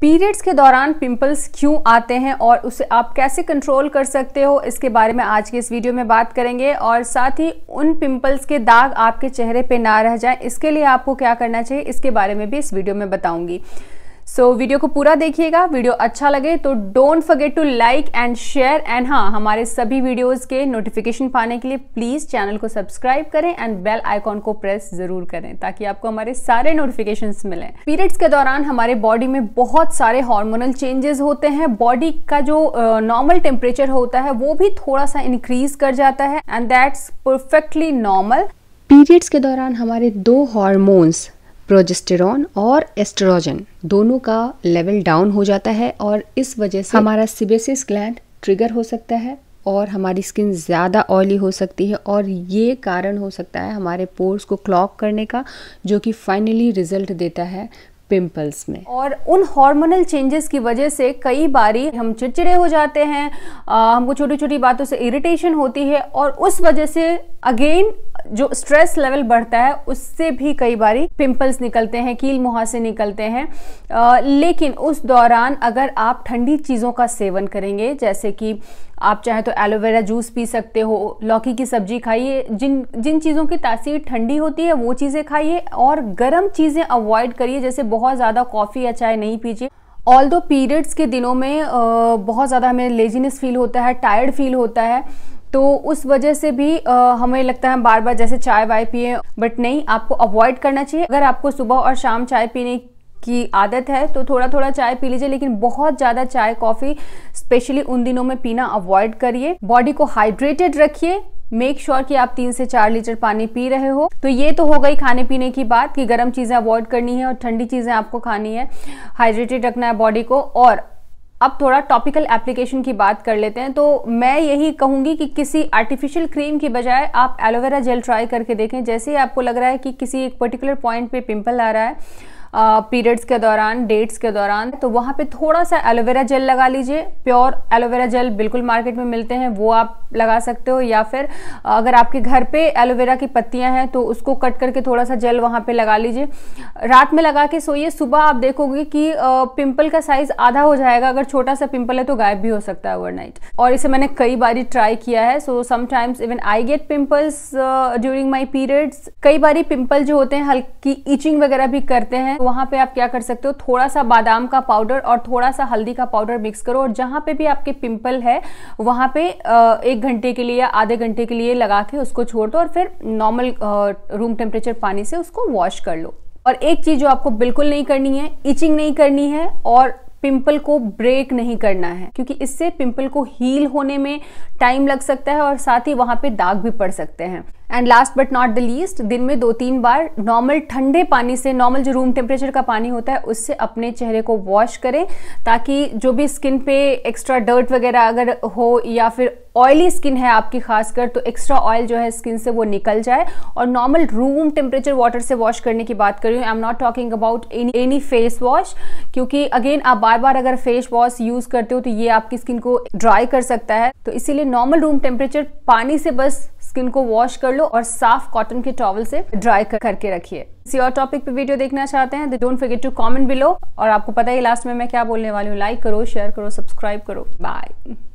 periods के दौरान pimples क्यों आते हैं और उसे आप कैसे कंट्रोल कर सकते हो इसके बारे में आज के इस वीडियो में बात करेंगे और साथ ही उन पिंपल्स के दाग आपके चेहरे पे ना रह जाएं इसके लिए आपको क्या करना चाहिए इसके बारे में भी इस वीडियो में बताऊंगी सो so, वीडियो को पूरा देखिएगा वीडियो अच्छा लगे तो don't forget to like and share and हाँ हमारे सभी वीडियोस के नोटिफिकेशन पाने के लिए प्लीज़ चैनल को सब्सक्राइब करें एंड बेल आइकॉन को प्रेस जरूर करें ताकि आपको हमारे सारे नोटिफिकेशन मिलें पीरियड्स के दौरान हमारे बॉडी में बहुत सारे हॉर्मोनल चेंजेस होते हैं बॉडी का जो नॉर्मल uh, टेम्परेचर होता है वो भी थोड़ा सा इंक्रीज कर जाता है and that's perfectly normal periods के दौरान हमारे दो हॉर्मोन्स प्रोजेस्टेरॉन और एस्ट्रोजन दोनों का लेवल डाउन हो जाता है और इस वजह से हमारा सिबेसिस ग्लैंड ट्रिगर हो सकता है और हमारी स्किन ज़्यादा ऑयली हो सकती है और ये कारण हो सकता है हमारे पोर्स को क्लॉक करने का जो कि फाइनली रिजल्ट देता है पिंपल्स में और उन हार्मोनल चेंजेस की वजह से कई बारी हम चिड़चिड़े हो जाते हैं आ, हमको छोटी छोटी बातों से इरिटेशन होती है और उस वजह से अगेन जो स्ट्रेस लेवल बढ़ता है उससे भी कई बारी पिंपल्स निकलते हैं कील मुहासे निकलते हैं आ, लेकिन उस दौरान अगर आप ठंडी चीज़ों का सेवन करेंगे जैसे कि आप चाहे तो एलोवेरा जूस पी सकते हो लौकी की सब्जी खाइए जिन जिन चीज़ों की तासीर ठंडी होती है वो चीज़ें खाइए और गर्म चीज़ें अवॉइड करिए जैसे बहुत ज़्यादा कॉफ़ी या चाय नहीं पीजिए ऑल दो पीरियड्स के दिनों में बहुत ज़्यादा हमें लेजीनेस फील होता है टायर्ड फील होता है तो उस वजह से भी आ, हमें लगता है बार बार जैसे चाय वाय पिए बट नहीं आपको अवॉइड करना चाहिए अगर आपको सुबह और शाम चाय पीने की आदत है तो थोड़ा थोड़ा चाय पी लीजिए लेकिन बहुत ज़्यादा चाय कॉफ़ी स्पेशली उन दिनों में पीना अवॉइड करिए बॉडी को हाइड्रेटेड रखिए मेक श्योर sure कि आप तीन से चार लीटर पानी पी रहे हो तो ये तो हो गई खाने पीने की बात कि गर्म चीज़ें अवॉइड करनी है और ठंडी चीज़ें आपको खानी है हाइड्रेटेड रखना है बॉडी को और अब थोड़ा टॉपिकल एप्लीकेशन की बात कर लेते हैं तो मैं यही कहूँगी कि किसी आर्टिफिशियल क्रीम की बजाय आप एलोवेरा जेल ट्राई करके देखें जैसे ही आपको लग रहा है कि किसी एक पर्टिकुलर पॉइंट पे पिंपल आ रहा है पीरियड्स के दौरान डेट्स के दौरान तो वहाँ पे थोड़ा सा एलोवेरा जेल लगा लीजिए प्योर एलोवेरा जेल बिल्कुल मार्केट में मिलते हैं वो आप लगा सकते हो या फिर अगर आपके घर पे एलोवेरा की पत्तियाँ हैं तो उसको कट करके थोड़ा सा जेल वहाँ पे लगा लीजिए रात में लगा के सोइए सुबह आप देखोगे कि पिम्पल का साइज़ आधा हो जाएगा अगर छोटा सा पिम्पल है तो गायब भी हो सकता है ओवर और इसे मैंने कई बार ट्राई किया है so sometimes even I get pimples during my periods कई बार पिम्पल जो होते हैं हल्की ईचिंग वगैरह भी करते हैं वहाँ पे आप क्या कर सकते हो थोड़ा सा बादाम का पाउडर और थोड़ा सा हल्दी का पाउडर मिक्स करो और जहाँ पे भी आपके पिंपल है वहाँ पे एक घंटे के लिए या आधे घंटे के लिए लगा के उसको छोड़ दो और फिर नॉर्मल रूम टेम्परेचर पानी से उसको वॉश कर लो और एक चीज़ जो आपको बिल्कुल नहीं करनी है इचिंग नहीं करनी है और पिंपल को ब्रेक नहीं करना है क्योंकि इससे पिंपल को हील होने में टाइम लग सकता है और साथ ही वहाँ पे दाग भी पड़ सकते हैं and last but not the least दिन में दो तीन बार नॉर्मल ठंडे पानी से नॉर्मल जो रूम टेम्परेचर का पानी होता है उससे अपने चेहरे को वॉश करें ताकि जो भी स्किन पे एक्स्ट्रा डर्ट वगैरह अगर हो या फिर ऑयली स्किन है आपकी खासकर तो एक्स्ट्रा ऑयल जो है स्किन से वो निकल जाए और नॉर्मल रूम टेम्परेचर वाटर से वॉश करने की बात कर रही हूँ I am not talking about any any face wash क्योंकि अगेन आप बार बार अगर फेस वॉश यूज करते हो तो ये आपकी स्किन को ड्राई कर सकता है तो इसीलिए नॉर्मल रूम टेम्परेचर पानी से बस स्किन को वॉश कर लो और साफ कॉटन के टॉवल से ड्राई कर, करके रखिए किसी और टॉपिक पे वीडियो देखना चाहते हैं don't forget to comment below और आपको पता ही लास्ट में मैं क्या बोलने वाली हूँ लाइक करो शेयर करो सब्सक्राइब करो बाय